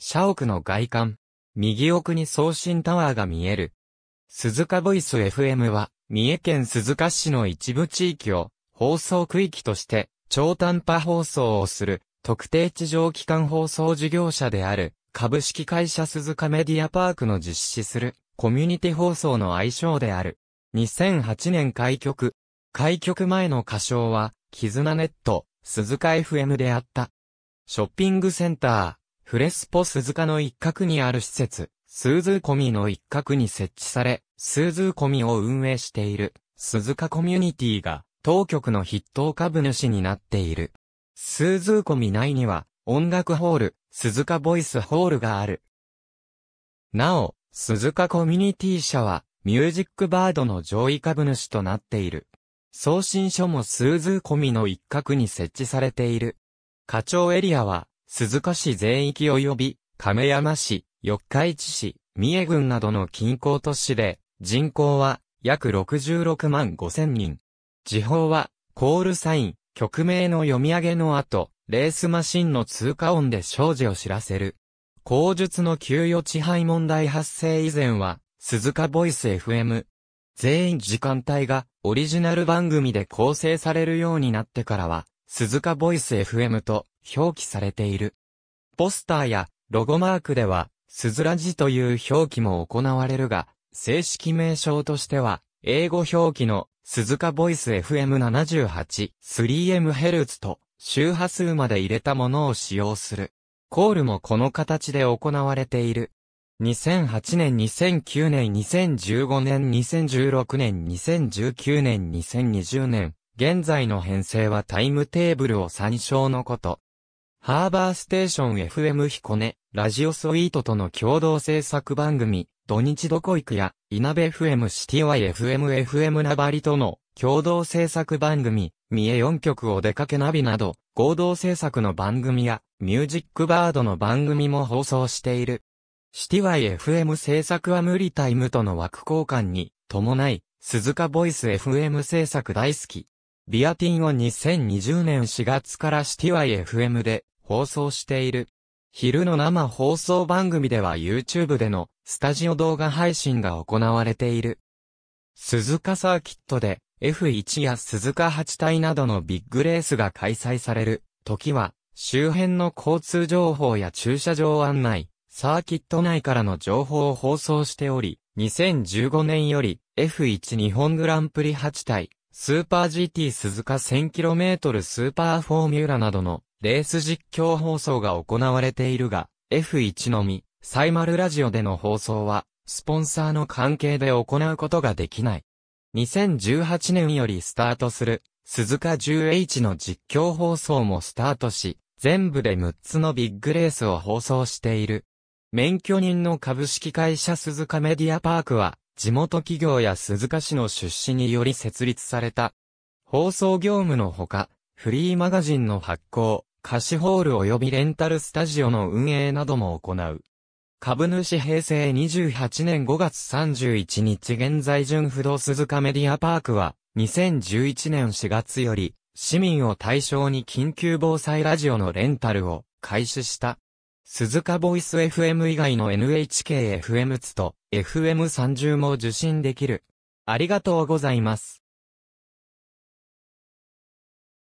社屋の外観。右奥に送信タワーが見える。鈴鹿ボイス FM は、三重県鈴鹿市の一部地域を放送区域として超短波放送をする特定地上機関放送事業者である株式会社鈴鹿メディアパークの実施するコミュニティ放送の愛称である。2008年開局。開局前の歌唱は、絆ネット、鈴鹿 FM であった。ショッピングセンター、フレスポ鈴鹿の一角にある施設、スーズーコミの一角に設置され、スーズーコミを運営している、鈴鹿コミュニティが、当局の筆頭株主になっている。スーズーコミ内には、音楽ホール、鈴鹿ボイスホールがある。なお、鈴鹿コミュニティ社は、ミュージックバードの上位株主となっている。送信書もスーズーコミの一角に設置されている。課長エリアは、鈴鹿市全域及び、亀山市、四日市市、三重郡などの近郊都市で、人口は約66万5千人。時報は、コールサイン、曲名の読み上げの後、レースマシンの通過音で生事を知らせる。口述の給与支配問題発生以前は、鈴鹿ボイス FM。全員時間帯がオリジナル番組で構成されるようになってからは、鈴鹿ボイス FM と表記されている。ポスターやロゴマークでは、鈴ラジという表記も行われるが、正式名称としては、英語表記の鈴鹿ボイス FM78、3MHz と周波数まで入れたものを使用する。コールもこの形で行われている。2008年、2009年、2015年、2016年、2019年、2020年、現在の編成はタイムテーブルを参照のこと。ハーバーステーション FM 彦根、ラジオスイートとの共同制作番組、土日どこ行くや、いなべ FM シティワイ FM FM ナバリとの共同制作番組、三重4曲お出かけナビなど、合同制作の番組や、ミュージックバードの番組も放送している。シティワイ FM 制作は無理タイムとの枠交換に、伴い、鈴鹿ボイス FM 制作大好き。ビアティンを2020年4月からシティワイ FM で放送している。昼の生放送番組では YouTube でのスタジオ動画配信が行われている。鈴鹿サーキットで F1 や鈴鹿8体などのビッグレースが開催される時は周辺の交通情報や駐車場案内、サーキット内からの情報を放送しており、2015年より F1 日本グランプリ8体、スーパー GT 鈴鹿 1000km スーパーフォーミュラなどのレース実況放送が行われているが、F1 のみ、サイマルラジオでの放送は、スポンサーの関係で行うことができない。2018年よりスタートする、鈴鹿 10H の実況放送もスタートし、全部で6つのビッグレースを放送している。免許人の株式会社鈴鹿メディアパークは、地元企業や鈴鹿市の出資により設立された。放送業務のほか、フリーマガジンの発行、貸しホール及びレンタルスタジオの運営なども行う。株主平成28年5月31日現在純不動鈴鹿メディアパークは、2011年4月より、市民を対象に緊急防災ラジオのレンタルを開始した。鈴鹿ボイス FM 以外の NHKFM つと FM30 も受信できる。ありがとうございます。